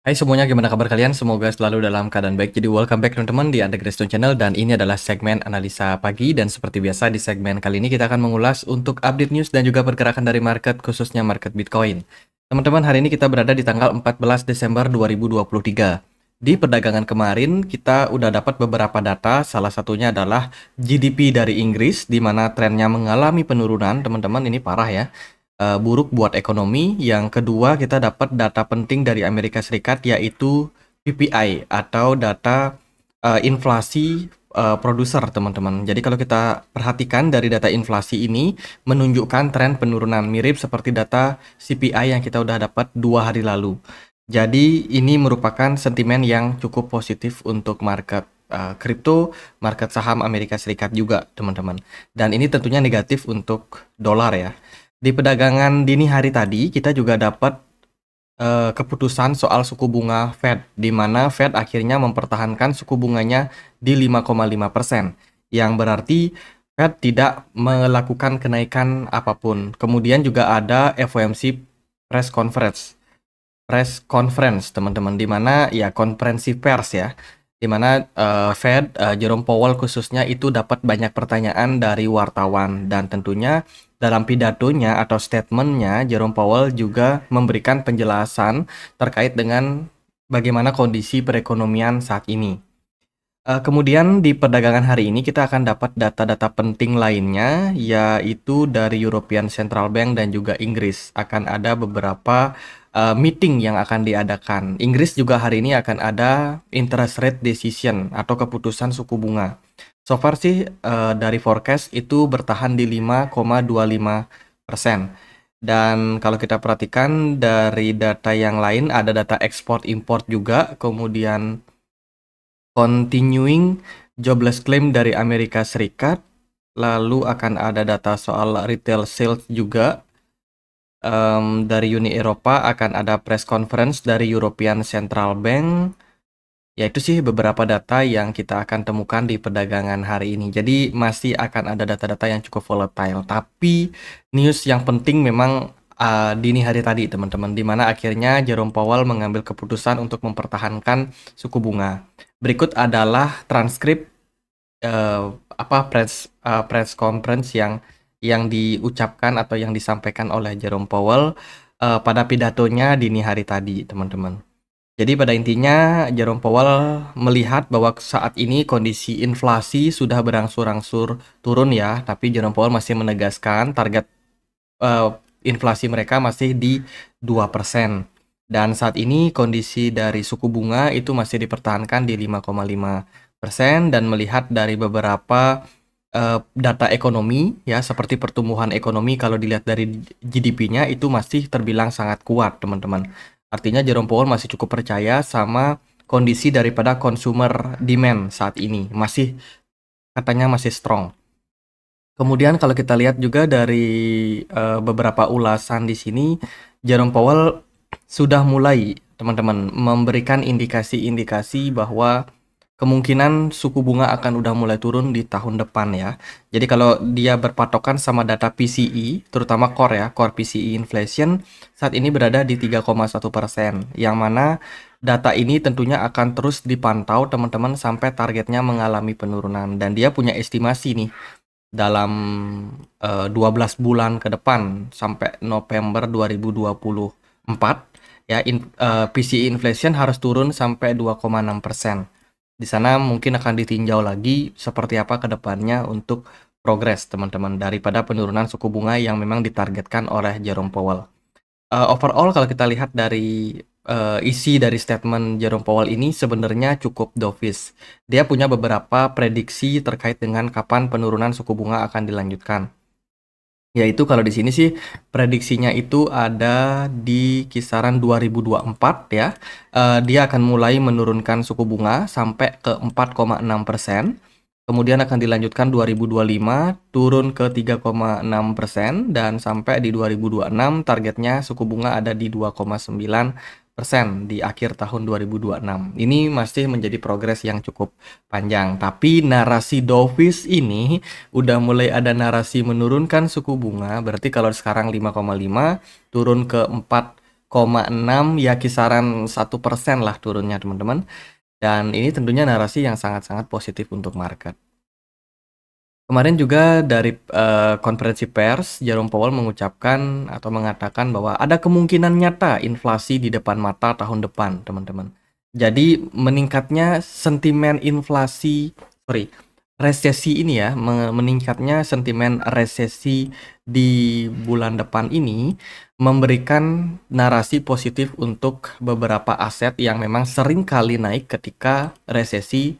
Hai semuanya, gimana kabar kalian? Semoga selalu dalam keadaan baik. Jadi welcome back teman-teman di Under Channel dan ini adalah segmen analisa pagi dan seperti biasa di segmen kali ini kita akan mengulas untuk update news dan juga pergerakan dari market khususnya market Bitcoin. Teman-teman, hari ini kita berada di tanggal 14 Desember 2023. Di perdagangan kemarin kita udah dapat beberapa data, salah satunya adalah GDP dari Inggris di mana trennya mengalami penurunan, teman-teman ini parah ya uh, buruk buat ekonomi. Yang kedua, kita dapat data penting dari Amerika Serikat yaitu PPI atau data uh, inflasi uh, produser, teman-teman. Jadi kalau kita perhatikan dari data inflasi ini menunjukkan tren penurunan mirip seperti data CPI yang kita udah dapat dua hari lalu. Jadi ini merupakan sentimen yang cukup positif untuk market kripto, market saham Amerika Serikat juga, teman-teman. Dan ini tentunya negatif untuk dolar ya di perdagangan dini hari tadi kita juga dapat uh, keputusan soal suku bunga Fed di mana Fed akhirnya mempertahankan suku bunganya di 5,5% yang berarti Fed tidak melakukan kenaikan apapun. Kemudian juga ada FOMC press conference. Press conference, teman-teman, di mana ya konferensi pers ya di mana uh, Fed uh, Jerome Powell khususnya itu dapat banyak pertanyaan dari wartawan dan tentunya dalam pidatonya atau statementnya, Jerome Powell juga memberikan penjelasan terkait dengan bagaimana kondisi perekonomian saat ini. Eh, kemudian di perdagangan hari ini kita akan dapat data-data penting lainnya, yaitu dari European Central Bank dan juga Inggris. Akan ada beberapa uh, meeting yang akan diadakan. Inggris juga hari ini akan ada interest rate decision atau keputusan suku bunga. So far sih uh, dari forecast itu bertahan di 5,25 persen. Dan kalau kita perhatikan dari data yang lain ada data ekspor import juga, kemudian continuing jobless claim dari Amerika Serikat, lalu akan ada data soal retail sales juga um, dari Uni Eropa akan ada press conference dari European Central Bank. Yaitu sih beberapa data yang kita akan temukan di perdagangan hari ini. Jadi masih akan ada data-data yang cukup volatile. Tapi news yang penting memang uh, dini hari tadi teman-teman. Dimana akhirnya Jerome Powell mengambil keputusan untuk mempertahankan suku bunga. Berikut adalah transkrip uh, apa press uh, press conference yang yang diucapkan atau yang disampaikan oleh Jerome Powell uh, pada pidatonya dini hari tadi, teman-teman. Jadi pada intinya Jerome Powell melihat bahwa saat ini kondisi inflasi sudah berangsur-angsur turun ya, tapi Jerome Powell masih menegaskan target uh, inflasi mereka masih di 2%. Dan saat ini kondisi dari suku bunga itu masih dipertahankan di 5,5 dan melihat dari beberapa Eh, data ekonomi ya seperti pertumbuhan ekonomi kalau dilihat dari GDP-nya itu masih terbilang sangat kuat teman-teman. Artinya Jerome Powell masih cukup percaya sama kondisi daripada consumer demand saat ini masih katanya masih strong. Kemudian kalau kita lihat juga dari uh, beberapa ulasan di sini Jerome Powell sudah mulai teman-teman memberikan indikasi-indikasi bahwa kemungkinan suku bunga akan udah mulai turun di tahun depan ya. Jadi kalau dia berpatokan sama data PCE, terutama core ya, core PCE inflation saat ini berada di 3,1 persen, yang mana data ini tentunya akan terus dipantau teman-teman sampai targetnya mengalami penurunan dan dia punya estimasi nih dalam uh, eh, 12 bulan ke depan sampai November 2024 ya in, uh, eh, PCE inflation harus turun sampai 2,6 persen di sana mungkin akan ditinjau lagi seperti apa kedepannya untuk progres teman-teman daripada penurunan suku bunga yang memang ditargetkan oleh Jerome Powell. Uh, overall kalau kita lihat dari uh, isi dari statement Jerome Powell ini sebenarnya cukup dovish. Dia punya beberapa prediksi terkait dengan kapan penurunan suku bunga akan dilanjutkan yaitu kalau di sini sih prediksinya itu ada di kisaran 2024 ya. Uh, dia akan mulai menurunkan suku bunga sampai ke 4,6 persen. Kemudian akan dilanjutkan 2025 turun ke 3,6 persen dan sampai di 2026 targetnya suku bunga ada di 2,9 di akhir tahun 2026. Ini masih menjadi progres yang cukup panjang. Tapi narasi dovish ini udah mulai ada narasi menurunkan suku bunga. Berarti kalau sekarang 5,5 turun ke 4,6 ya kisaran satu persen lah turunnya teman-teman. Dan ini tentunya narasi yang sangat-sangat positif untuk market. Kemarin juga dari uh, konferensi pers, Jerome Powell mengucapkan atau mengatakan bahwa ada kemungkinan nyata inflasi di depan mata tahun depan, teman-teman. Jadi meningkatnya sentimen inflasi, sorry, resesi ini ya, meningkatnya sentimen resesi di bulan depan ini memberikan narasi positif untuk beberapa aset yang memang sering kali naik ketika resesi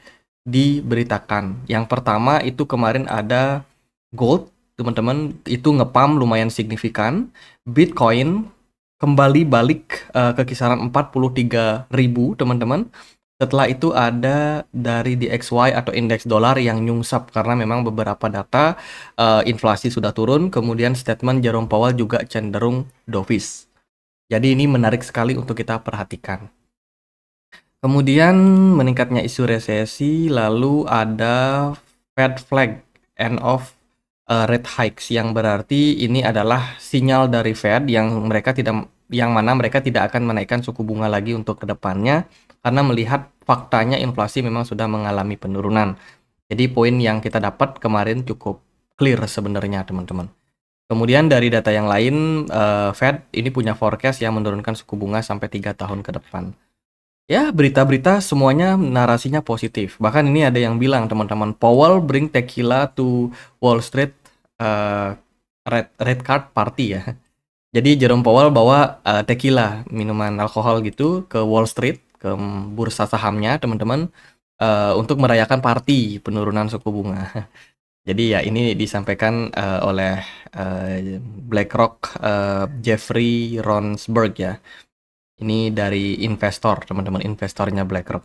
diberitakan. Yang pertama itu kemarin ada gold, teman-teman itu ngepam lumayan signifikan. Bitcoin kembali balik uh, ke kisaran ribu teman-teman. Setelah itu ada dari DXY atau indeks dolar yang nyungsap karena memang beberapa data uh, inflasi sudah turun, kemudian statement Jerome Powell juga cenderung dovish. Jadi ini menarik sekali untuk kita perhatikan. Kemudian meningkatnya isu resesi, lalu ada Fed flag end of uh, rate hikes yang berarti ini adalah sinyal dari Fed yang mereka tidak yang mana mereka tidak akan menaikkan suku bunga lagi untuk kedepannya karena melihat faktanya inflasi memang sudah mengalami penurunan. Jadi poin yang kita dapat kemarin cukup clear sebenarnya teman-teman. Kemudian dari data yang lain, uh, Fed ini punya forecast yang menurunkan suku bunga sampai tiga tahun ke depan ya berita-berita semuanya narasinya positif. Bahkan ini ada yang bilang teman-teman Powell bring tequila to Wall Street uh, red red card party ya. Jadi Jerome Powell bawa uh, tequila minuman alkohol gitu ke Wall Street ke bursa sahamnya teman-teman uh, untuk merayakan party penurunan suku bunga. Jadi ya ini disampaikan uh, oleh uh, BlackRock uh, Jeffrey Ronsberg ya ini dari investor, teman-teman investornya BlackRock.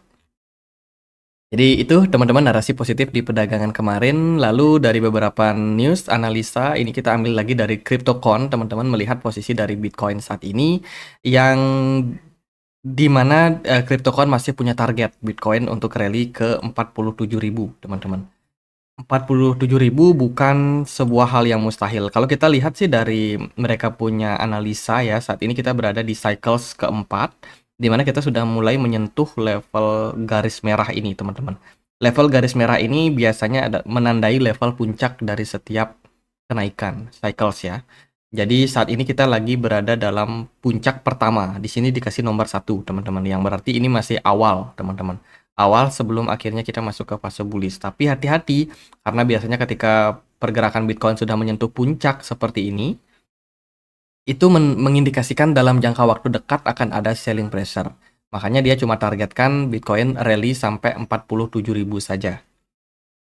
Jadi itu teman-teman narasi positif di perdagangan kemarin. Lalu dari beberapa news analisa ini kita ambil lagi dari CryptoCon, teman-teman melihat posisi dari Bitcoin saat ini yang di mana uh, CryptoCon masih punya target Bitcoin untuk rally ke 47.000, teman-teman ribu bukan sebuah hal yang mustahil. Kalau kita lihat sih dari mereka punya analisa ya, saat ini kita berada di cycles keempat, di mana kita sudah mulai menyentuh level garis merah ini, teman-teman. Level garis merah ini biasanya ada menandai level puncak dari setiap kenaikan cycles ya. Jadi saat ini kita lagi berada dalam puncak pertama. Di sini dikasih nomor satu, teman-teman, yang berarti ini masih awal, teman-teman awal sebelum akhirnya kita masuk ke fase bullish. Tapi hati-hati karena biasanya ketika pergerakan Bitcoin sudah menyentuh puncak seperti ini, itu men mengindikasikan dalam jangka waktu dekat akan ada selling pressure. Makanya dia cuma targetkan Bitcoin rally sampai 47.000 saja.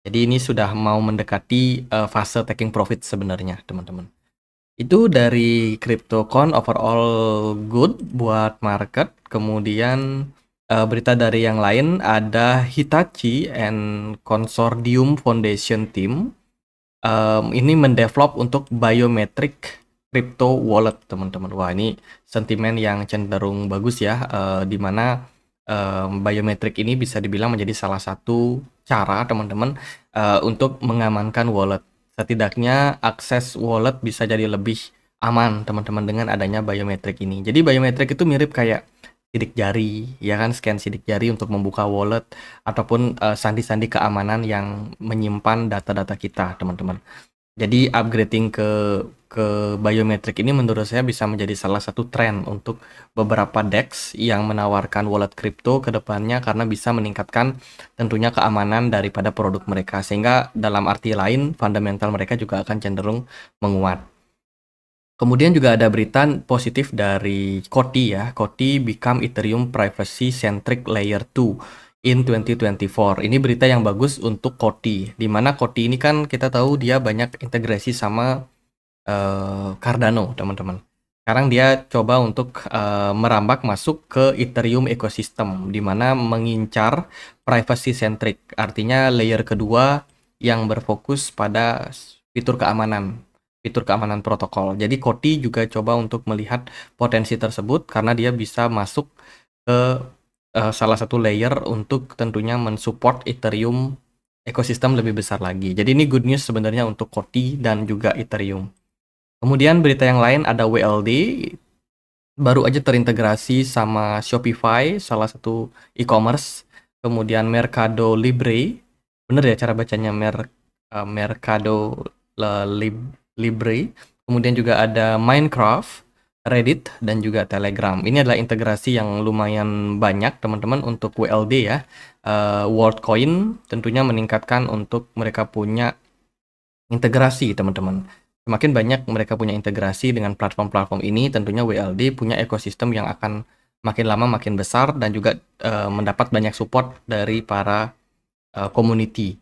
Jadi ini sudah mau mendekati uh, fase taking profit sebenarnya, teman-teman. Itu dari CryptoCon overall good buat market. Kemudian uh, berita dari yang lain ada Hitachi and Consortium Foundation Team. Um, ini mendevelop untuk biometric crypto wallet, teman-teman. Wah, ini sentimen yang cenderung bagus ya, uh, di mana um, biometrik ini bisa dibilang menjadi salah satu cara, teman-teman, uh, untuk mengamankan wallet. Setidaknya akses wallet bisa jadi lebih aman, teman-teman, dengan adanya biometrik ini. Jadi biometrik itu mirip kayak sidik jari, ya kan scan sidik jari untuk membuka wallet ataupun eh, sandi-sandi uh, keamanan yang menyimpan data-data kita, teman-teman. Jadi upgrading ke ke biometrik ini menurut saya bisa menjadi salah satu tren untuk beberapa DEX yang menawarkan wallet crypto ke depannya karena bisa meningkatkan tentunya keamanan daripada produk mereka sehingga dalam arti lain fundamental mereka juga akan cenderung menguat. Kemudian juga ada berita positif dari Koti ya. Koti become Ethereum privacy centric layer 2 in 2024. Ini berita yang bagus untuk Koti. Dimana Koti ini kan kita tahu dia banyak integrasi sama uh, Cardano, teman-teman. Sekarang dia coba untuk uh, merambak masuk ke Ethereum ekosistem. dimana mengincar privacy centric, artinya layer kedua yang berfokus pada fitur keamanan fitur keamanan protokol. Jadi Koti juga coba untuk melihat potensi tersebut karena dia bisa masuk ke uh, salah satu layer untuk tentunya mensupport Ethereum ekosistem lebih besar lagi. Jadi ini good news sebenarnya untuk Koti dan juga Ethereum. Kemudian berita yang lain ada WLD baru aja terintegrasi sama Shopify, salah satu e-commerce. Kemudian Mercado Libre. Bener ya cara bacanya Mer uh, Mercado Libre Libre, kemudian juga ada Minecraft, Reddit, dan juga Telegram. Ini adalah integrasi yang lumayan banyak teman-teman untuk WLD ya. Uh, WorldCoin tentunya meningkatkan untuk mereka punya integrasi teman-teman. Semakin banyak mereka punya integrasi dengan platform-platform ini, tentunya WLD punya ekosistem yang akan makin lama makin besar dan juga uh, mendapat banyak support dari para uh, community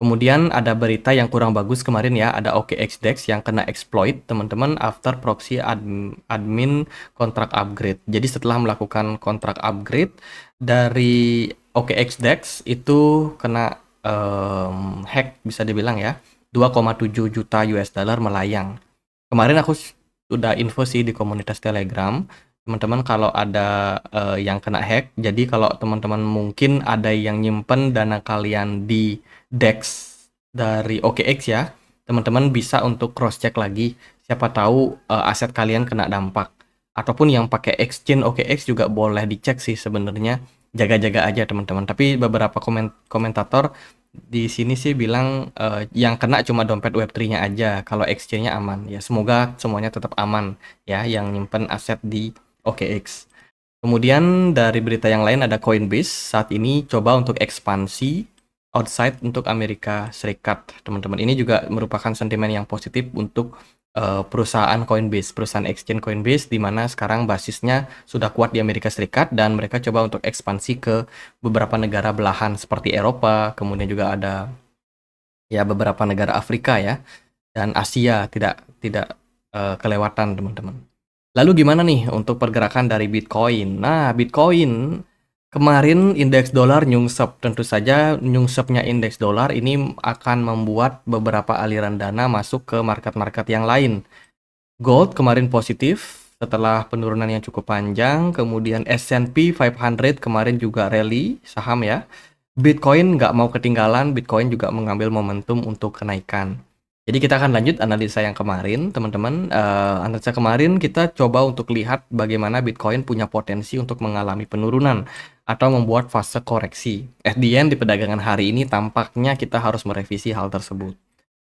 Kemudian ada berita yang kurang bagus kemarin ya, ada OKX Dex yang kena exploit teman-teman after proxy admin, admin kontrak upgrade. Jadi setelah melakukan kontrak upgrade dari OKX Dex itu kena um, hack bisa dibilang ya, 2,7 juta US dollar melayang. Kemarin aku sudah info sih di komunitas Telegram teman-teman kalau ada uh, yang kena hack jadi kalau teman-teman mungkin ada yang nyimpen dana kalian di DEX dari OKX ya teman-teman bisa untuk cross check lagi siapa tahu uh, aset kalian kena dampak ataupun yang pakai exchange OKX juga boleh dicek sih sebenarnya jaga-jaga aja teman-teman tapi beberapa komen komentator di sini sih bilang uh, yang kena cuma dompet Web3-nya aja kalau exchange-nya aman ya semoga semuanya tetap aman ya yang nyimpen aset di OKX. Kemudian dari berita yang lain ada Coinbase saat ini coba untuk ekspansi outside untuk Amerika Serikat. Teman-teman, ini juga merupakan sentimen yang positif untuk uh, perusahaan Coinbase, perusahaan exchange Coinbase di mana sekarang basisnya sudah kuat di Amerika Serikat dan mereka coba untuk ekspansi ke beberapa negara belahan seperti Eropa, kemudian juga ada ya beberapa negara Afrika ya dan Asia tidak tidak uh, kelewatan, teman-teman. Lalu gimana nih untuk pergerakan dari Bitcoin? Nah, Bitcoin kemarin indeks dolar nyungsep. Tentu saja nyungsepnya indeks dolar ini akan membuat beberapa aliran dana masuk ke market-market yang lain. Gold kemarin positif setelah penurunan yang cukup panjang, kemudian S&P 500 kemarin juga rally saham ya. Bitcoin nggak mau ketinggalan, Bitcoin juga mengambil momentum untuk kenaikan. Jadi kita akan lanjut analisa yang kemarin, teman-teman. Uh, analisa kemarin kita coba untuk lihat bagaimana Bitcoin punya potensi untuk mengalami penurunan atau membuat fase koreksi. At the end di perdagangan hari ini tampaknya kita harus merevisi hal tersebut.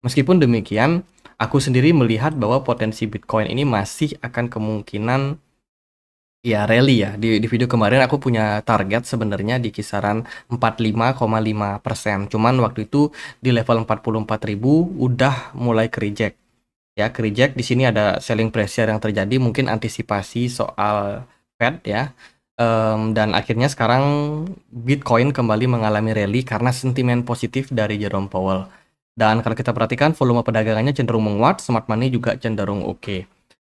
Meskipun demikian, aku sendiri melihat bahwa potensi Bitcoin ini masih akan kemungkinan Ya rally ya. Di, di video kemarin aku punya target sebenarnya di kisaran 45,5%. persen. Cuman waktu itu di level 44.000 udah mulai ke Ya, ke di sini ada selling pressure yang terjadi mungkin antisipasi soal Fed ya. Um, dan akhirnya sekarang Bitcoin kembali mengalami rally karena sentimen positif dari Jerome Powell. Dan kalau kita perhatikan volume perdagangannya cenderung menguat, smart money juga cenderung oke. Okay.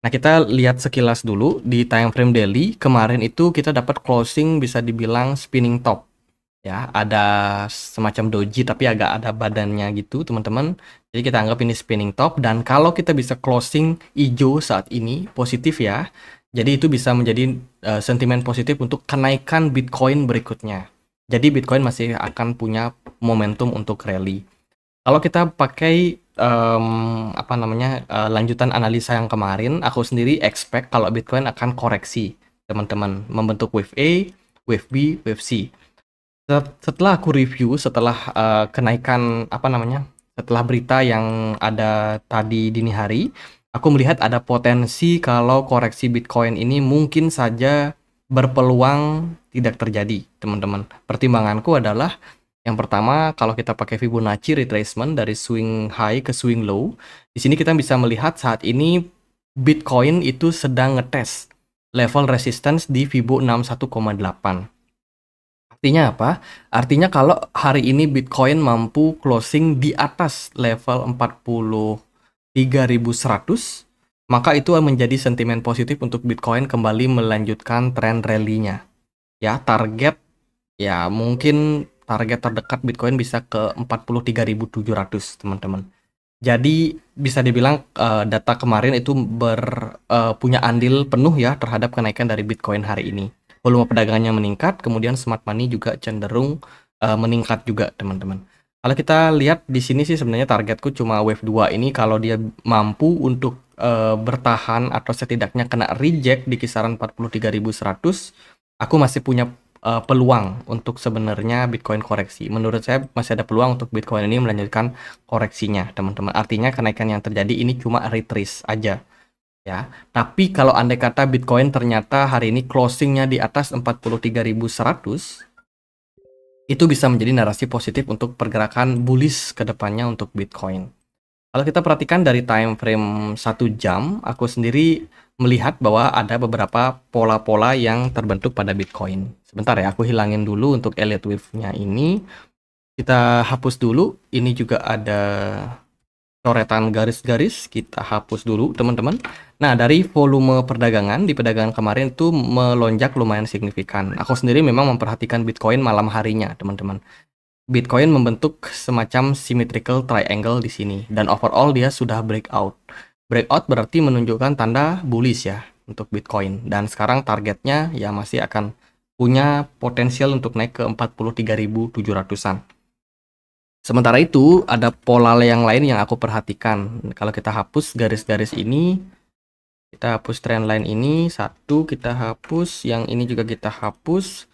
Nah, kita lihat sekilas dulu di time frame daily. Kemarin itu kita dapat closing bisa dibilang spinning top. Ya, ada semacam doji tapi agak ada badannya gitu, teman-teman. Jadi kita anggap ini spinning top dan kalau kita bisa closing hijau saat ini positif ya. Jadi itu bisa menjadi uh, sentimen positif untuk kenaikan Bitcoin berikutnya. Jadi Bitcoin masih akan punya momentum untuk rally. Kalau kita pakai um, apa namanya uh, lanjutan analisa yang kemarin, aku sendiri expect kalau Bitcoin akan koreksi teman-teman membentuk wave A, wave B, wave C. Setelah aku review, setelah uh, kenaikan apa namanya, setelah berita yang ada tadi dini hari, aku melihat ada potensi kalau koreksi Bitcoin ini mungkin saja berpeluang tidak terjadi, teman-teman. Pertimbanganku adalah yang pertama, kalau kita pakai Fibonacci retracement dari swing high ke swing low, di sini kita bisa melihat saat ini Bitcoin itu sedang ngetes level resistance di Fibo 61,8. Artinya apa? Artinya kalau hari ini Bitcoin mampu closing di atas level 43.100, maka itu menjadi sentimen positif untuk Bitcoin kembali melanjutkan tren rally-nya. Ya, target ya mungkin target terdekat Bitcoin bisa ke 43.700 teman-teman. Jadi bisa dibilang uh, data kemarin itu ber, uh, punya andil penuh ya terhadap kenaikan dari Bitcoin hari ini. Volume perdagangannya meningkat, kemudian smart money juga cenderung uh, meningkat juga teman-teman. Kalau kita lihat di sini sih sebenarnya targetku cuma wave 2 ini kalau dia mampu untuk uh, bertahan atau setidaknya kena reject di kisaran 43.100, aku masih punya uh, peluang untuk sebenarnya Bitcoin koreksi. Menurut saya masih ada peluang untuk Bitcoin ini melanjutkan koreksinya, teman-teman. Artinya kenaikan yang terjadi ini cuma retrace aja. Ya, tapi kalau andai kata Bitcoin ternyata hari ini closingnya di atas 43.100 itu bisa menjadi narasi positif untuk pergerakan bullish ke depannya untuk Bitcoin. Kalau kita perhatikan dari time frame satu jam, aku sendiri melihat bahwa ada beberapa pola-pola yang terbentuk pada Bitcoin. Sebentar ya, aku hilangin dulu untuk Elliott Wave-nya ini. Kita hapus dulu. Ini juga ada coretan garis-garis. Kita hapus dulu, teman-teman. Nah, dari volume perdagangan di perdagangan kemarin itu melonjak lumayan signifikan. Aku sendiri memang memperhatikan Bitcoin malam harinya, teman-teman. Bitcoin membentuk semacam symmetrical triangle di sini dan overall dia sudah breakout. Breakout berarti menunjukkan tanda bullish ya untuk Bitcoin dan sekarang targetnya ya masih akan punya potensial untuk naik ke 43.700-an. Sementara itu ada pola yang lain yang aku perhatikan. Kalau kita hapus garis-garis ini, kita hapus trendline ini, satu kita hapus, yang ini juga kita hapus,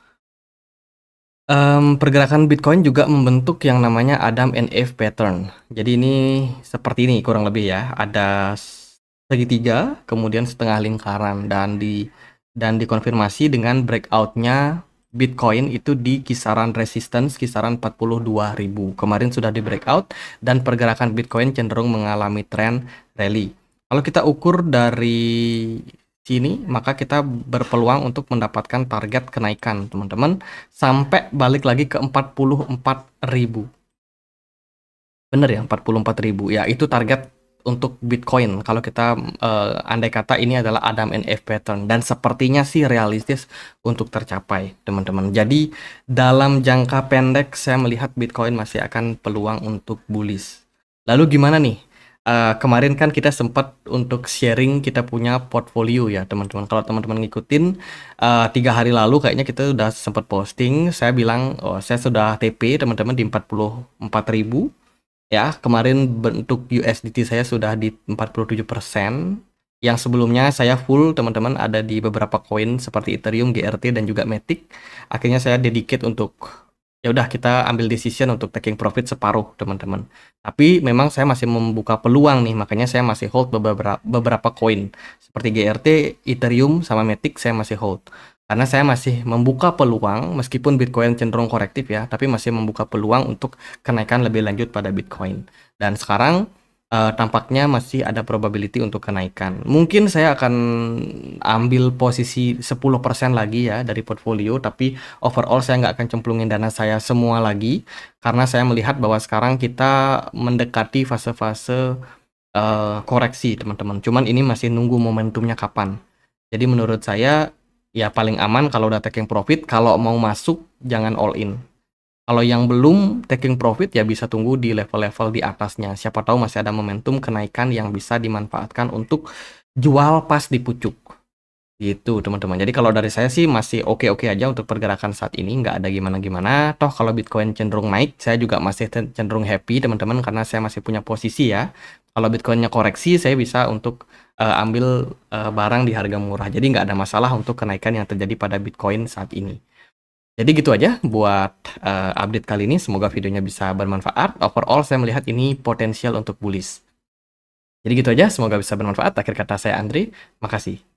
Um, pergerakan Bitcoin juga membentuk yang namanya Adam and Eve pattern. Jadi ini seperti ini kurang lebih ya. Ada segitiga, kemudian setengah lingkaran dan di dan dikonfirmasi dengan breakoutnya Bitcoin itu di kisaran resistance kisaran 42.000. Kemarin sudah di breakout dan pergerakan Bitcoin cenderung mengalami tren rally. Kalau kita ukur dari sini maka kita berpeluang untuk mendapatkan target kenaikan teman-teman sampai balik lagi ke 44.000 bener ya 44.000 ya itu target untuk Bitcoin kalau kita uh, andai kata ini adalah Adam and Eve pattern dan sepertinya sih realistis untuk tercapai teman-teman jadi dalam jangka pendek saya melihat Bitcoin masih akan peluang untuk bullish lalu gimana nih uh, kemarin kan kita sempat untuk sharing kita punya portfolio ya teman-teman. Kalau teman-teman ngikutin eh, tiga hari lalu kayaknya kita sudah sempat posting. Saya bilang oh saya sudah TP teman-teman di ribu ya. Kemarin bentuk USDT saya sudah di 47% yang sebelumnya saya full teman-teman ada di beberapa koin seperti Ethereum, GRT dan juga Matic. Akhirnya saya dedicate untuk ya udah kita ambil decision untuk taking profit separuh teman-teman. Tapi memang saya masih membuka peluang nih, makanya saya masih hold beberapa beberapa koin seperti GRT, Ethereum sama Matic saya masih hold. Karena saya masih membuka peluang meskipun Bitcoin cenderung korektif ya, tapi masih membuka peluang untuk kenaikan lebih lanjut pada Bitcoin. Dan sekarang uh, tampaknya masih ada probability untuk kenaikan. Mungkin saya akan ambil posisi 10% lagi ya dari portfolio, tapi overall saya nggak akan cemplungin dana saya semua lagi, karena saya melihat bahwa sekarang kita mendekati fase-fase uh, koreksi teman-teman. Cuman ini masih nunggu momentumnya kapan. Jadi menurut saya ya paling aman kalau udah taking profit, kalau mau masuk jangan all in kalau yang belum taking profit ya bisa tunggu di level-level di atasnya. Siapa tahu masih ada momentum kenaikan yang bisa dimanfaatkan untuk jual pas di pucuk. Gitu teman-teman. Jadi kalau dari saya sih masih oke-oke aja untuk pergerakan saat ini. Nggak ada gimana-gimana. Toh kalau Bitcoin cenderung naik, saya juga masih cenderung happy teman-teman. Karena saya masih punya posisi ya. Kalau Bitcoinnya koreksi, saya bisa untuk uh, ambil uh, barang di harga murah. Jadi nggak ada masalah untuk kenaikan yang terjadi pada Bitcoin saat ini. Jadi gitu aja buat uh, update kali ini. Semoga videonya bisa bermanfaat. Overall saya melihat ini potensial untuk bullish. Jadi gitu aja, semoga bisa bermanfaat. Akhir kata saya Andri, makasih.